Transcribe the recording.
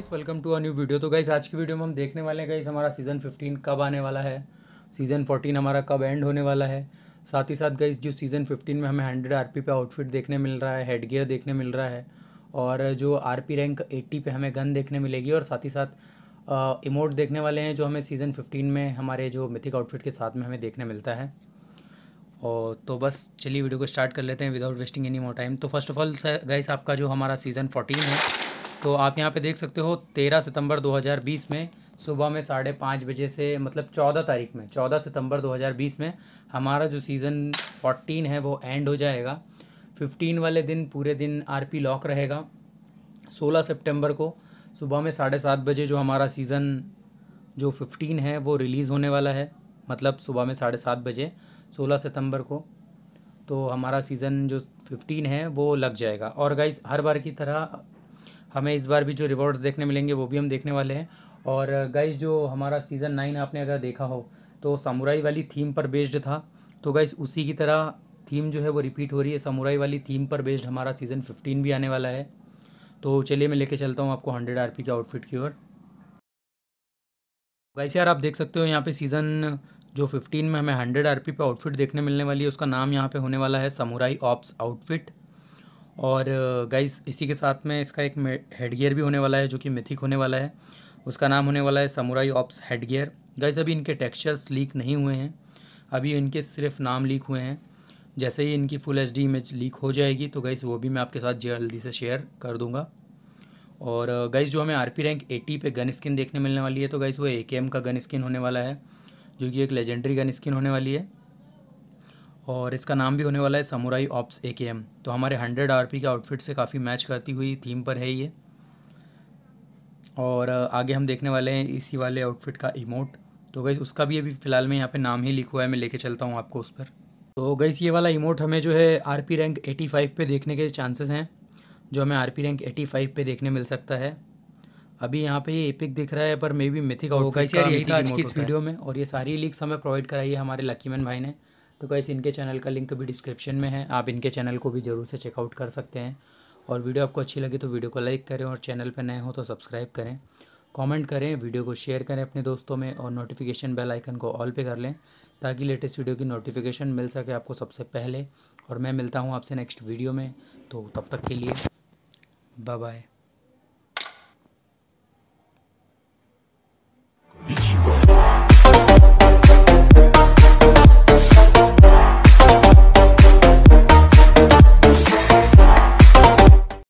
guys welcome to a new video तो guys आज की वीडियो में हम देखने वाले हैं गाइस हमारा सीज़न फिफ्टीन कब आने वाला है सीज़न फोर्टीन हमारा कब एंड होने वाला है साथ ही साथ गाइस जो सीज़न फिफ्टीन में हमें हंड्रेड आर पे आउटफिट देखने मिल रहा है हेड गियर देखने मिल रहा है और जो आर रैंक एट्टी पे हमें गन देखने मिलेगी और साथ ही साथ इमोट देखने वाले हैं जो हमें सीज़न फिफ्टीन में हमारे जो मिथिक आउटफिट के साथ में हमें देखने मिलता है और तो बस चलिए वीडियो को स्टार्ट कर लेते हैं without wasting any more time तो फर्स्ट ऑफ ऑल गाइस आपका जो हमारा सीज़न फोर्टीन है तो आप यहाँ पे देख सकते हो तेरह सितंबर 2020 में सुबह में साढ़े पाँच बजे से मतलब चौदह तारीख में चौदह सितंबर 2020 में हमारा जो सीज़न फोर्टीन है वो एंड हो जाएगा फिफ्टीन वाले दिन पूरे दिन आर लॉक रहेगा सोलह सेप्टेम्बर को सुबह में साढ़े सात बजे जो हमारा सीज़न जो फिफ्टीन है वो रिलीज़ होने वाला है मतलब सुबह में साढ़े सात बजे सोलह सितंबर को तो हमारा सीज़न जो फिफ्टीन है वो लग जाएगा और गाइस हर बार की तरह हमें इस बार भी जो रिवॉर्ड्स देखने मिलेंगे वो भी हम देखने वाले हैं और गाइज जो हमारा सीज़न नाइन आपने अगर देखा हो तो सामुराई वाली थीम पर बेस्ड था तो गाइज उसी की तरह थीम जो है वो रिपीट हो रही है सामुराई वाली थीम पर बेस्ड हमारा सीज़न फिफ्टीन भी आने वाला है तो चलिए मैं लेके चलता हूँ आपको हंड्रेड आर के आउटफिट की ओर वैसे यार आप देख सकते हो यहाँ पे सीज़न जो फिफ्टीन में हमें हंड्रेड आर पे आउटफिट देखने मिलने वाली है उसका नाम यहाँ पे होने वाला है समुराई ऑप्स आउटफिट और गाइस इसी के साथ में इसका एक हेड गियर भी होने वाला है जो कि मिथिक होने वाला है उसका नाम होने वाला है samurai ops head gear guys अभी इनके टेक्सचर्स लीक नहीं हुए हैं अभी इनके सिर्फ नाम लीक हुए हैं जैसे ही इनकी फुल एच इमेज लीक हो जाएगी तो गाइस वो भी मैं आपके साथ जल्दी से शेयर कर दूँगा और गाइस जो हमें आर रैंक एटी पर गन स्किन देखने मिलने वाली है तो गाइस वो ए का गन स्किन होने वाला है जो कि एक लेजेंडरी गन स्किन होने वाली है और इसका नाम भी होने वाला है समुराई ऑप्स ए के एम तो हमारे हंड्रेड आर पी के आउटफिट से काफ़ी मैच करती हुई थीम पर है ये और आगे हम देखने वाले हैं इसी वाले आउटफिट का इमोट तो गई उसका भी अभी फ़िलहाल में यहाँ पे नाम ही लिखा हुआ है मैं लेके चलता हूँ आपको उस पर तो गई ये वाला इमोट हमें जो है R P rank eighty five पर देखने के चांसेस हैं जो हमें R P rank eighty five पर देखने मिल सकता है अभी यहाँ पे ये एपिक दिख रहा है पर मे बी मिथिक होगा यही था आज की इस वीडियो में और ये सारी लीक्स हमें प्रोवाइड कराई है हमारे लकीमैन भाई ने तो गाइस इनके चैनल का लिंक भी डिस्क्रिप्शन में है आप इनके चैनल को भी ज़रूर से चेकआउट कर सकते हैं और वीडियो आपको अच्छी लगी तो वीडियो को लाइक करें और चैनल पर नए हो तो सब्सक्राइब करें कमेंट करें वीडियो को शेयर करें अपने दोस्तों में और नोटिफिकेशन बेल आइकन को ऑल पे कर लें ताकि लेटेस्ट वीडियो की नोटिफिकेशन मिल सके आपको सबसे पहले और मैं मिलता हूँ आपसे नेक्स्ट वीडियो में तो तब तक के लिए बाय बाय